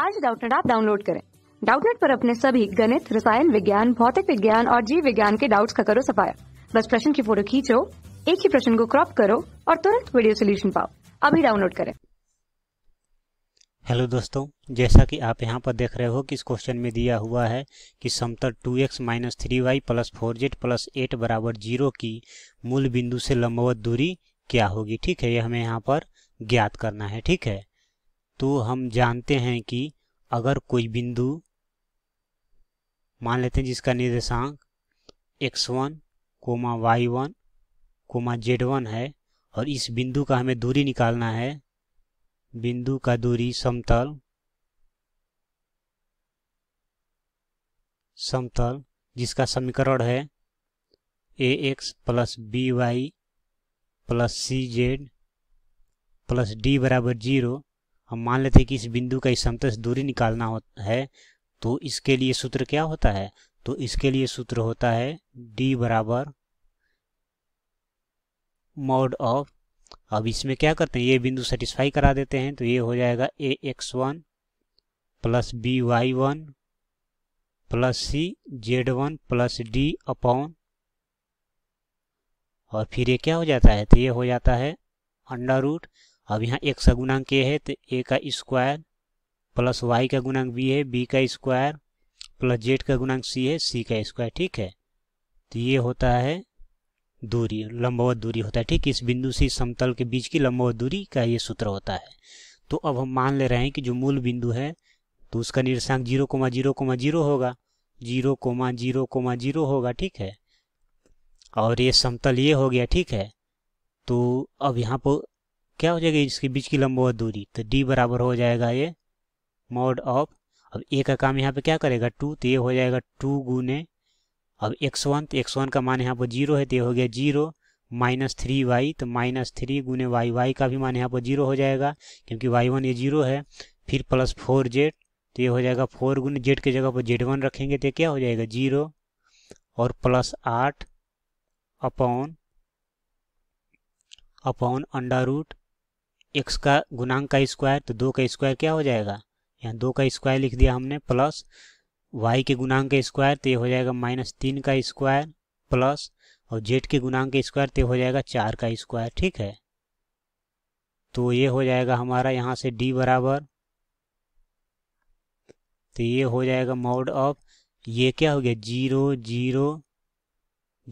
आज डाउटनेट आप डाउनलोड करें डाउटनेट पर अपने सभी गणित रसायन विज्ञान भौतिक विज्ञान और जीव विज्ञान के डाउट्स का करो सफाया बस प्रश्न की फोटो खींचो एक ही प्रश्न को क्रॉप करो और तुरंत वीडियो सोल्यूशन पाओ अभी डाउनलोड करें हेलो दोस्तों जैसा कि आप यहाँ पर देख रहे हो कि इस क्वेश्चन में दिया हुआ है कि समतल 2x x minus three y plus four z plus eight बराबर जीरो की मूल बिंदु से लंबवत दूरी क्या होगी ठीक है यह हमें यहाँ पर ज्ञात करना है ठीक है तो हम जानते हैं कि अगर कोई बिंदु मान लेते हैं जिसका निर्देशांक x one comma y one comma z one है और इस बिंदु का हमें दूरी निकालना है बिंदु का दूरी समतल समतल जिसका समीकरण है a x plus b y plus c z plus d बराबर जीरो हम मान लेते हैं कि इस बिंदु का इस समतल से दूरी निकालना है तो इसके लिए सूत्र क्या होता है तो इसके लिए सूत्र होता है d बराबर मोड ऑफ अब इसमें क्या करते हैं ये बिंदु सेटिस्फाई करा देते हैं तो ये हो जाएगा a x one plus b y one plus c z one plus d upon और फिर ये क्या हो जाता है तो ये हो जाता है अंडर रूट अब यहाँ एक का गुणांक ए है तो ए का स्क्वायर प्लस वाई का गुणांक बी है बी का स्क्वायर प्लस जेड का गुणांक सी है सी का स्क्वायर ठीक है तो ये होता है दूरी लंबवत दूरी होता है ठीक इस बिंदु से समतल के बीच की लंबवत दूरी का ये सूत्र होता है तो अब हम मान ले रहे हैं कि जो मूल बिंदु है तो उसका निर्देशांक zero comma zero comma zero होगा zero comma zero comma zero होगा ठीक है और ये समतल ये हो गया ठीक है तो अब यहाँ पर क्या हो जाएगी इसके बीच की लंबवत दूरी तो डी बराबर हो जाएगा ये मोड ऑफ अब ए का काम यहाँ पे क्या करेगा टू तो ये हो जाएगा टू गुने अब एक्स वन तो एक्स वन का मान यहाँ पर जीरो है तो ये हो गया जीरो माइनस थ्री वाई तो माइनस थ्री गुने वाई वाई का भी मान यहाँ पर जीरो हो जाएगा क्योंकि वाई वन ये जीरो है फिर प्लस फोर जेड तो ये हो जाएगा फोर गुने जेड के जगह पर जेड वन रखेंगे तो क्या हो जाएगा जीरो और प्लस आठ upon upon under root x का गुणांक का स्क्वायर तो दो का स्क्वायर क्या हो जाएगा यहाँ दो का स्क्वायर लिख दिया हमने प्लस वाई के गुणांक का स्क्वायर तो ये हो जाएगा माइनस तीन का स्क्वायर प्लस और जेड के गुणांक का स्क्वायर तो हो जाएगा चार का स्क्वायर ठीक है तो ये हो जाएगा हमारा यहाँ से डी बराबर तो ये हो जाएगा मोड ऑफ ये क्या हो गया जीरो जीरो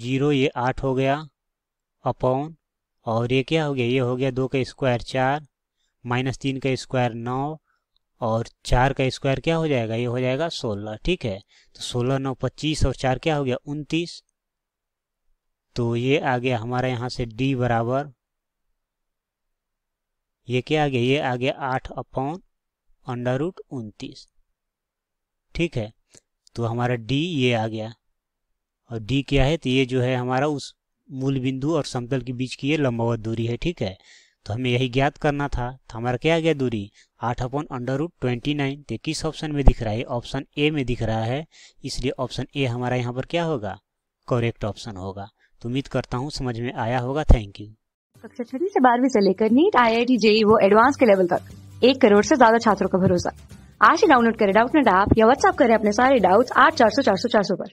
जीरो ये आठ हो गया अपॉन और ये क्या हो गया ये हो गया दो का स्क्वायर चार माइनस तीन का स्क्वायर नौ और चार का स्क्वायर क्या हो जाएगा ये हो जाएगा सोलह ठीक है तो सोलह नौ पच्चीस और चार क्या हो गया उनतीस तो ये आ गया हमारा यहाँ से डी बराबर ये क्या आ गया ये आ गया आठ अपॉन अंडर रूट उनतीस ठीक है तो हमारा डी ये आ गया और डी क्या है तो ये जो है हमारा उस मूल बिंदु और समतल के बीच की ये लंबावत दूरी है ठीक है तो हमें यही ज्ञात करना था तो हमारा क्या गया दूरी आठ upon under root twenty nine तो किस ऑप्शन में दिख रहा है ऑप्शन ए में दिख रहा है इसलिए ऑप्शन ए हमारा यहाँ पर क्या होगा करेक्ट ऑप्शन होगा तो उम्मीद करता हूँ समझ में आया होगा थैंक यू कक्षा छठी से बारहवीं से लेकर NEET I I T JEE वो एडवांस के लेवल तक एक करोड़ से ज्यादा छात्रों का भरोसा आज ही डाउनलोड करें डाउट नेट ऐप या व्हाट्सअप करें अपने सारे डाउट्स आठ चार सौ चार सौ चार सौ पर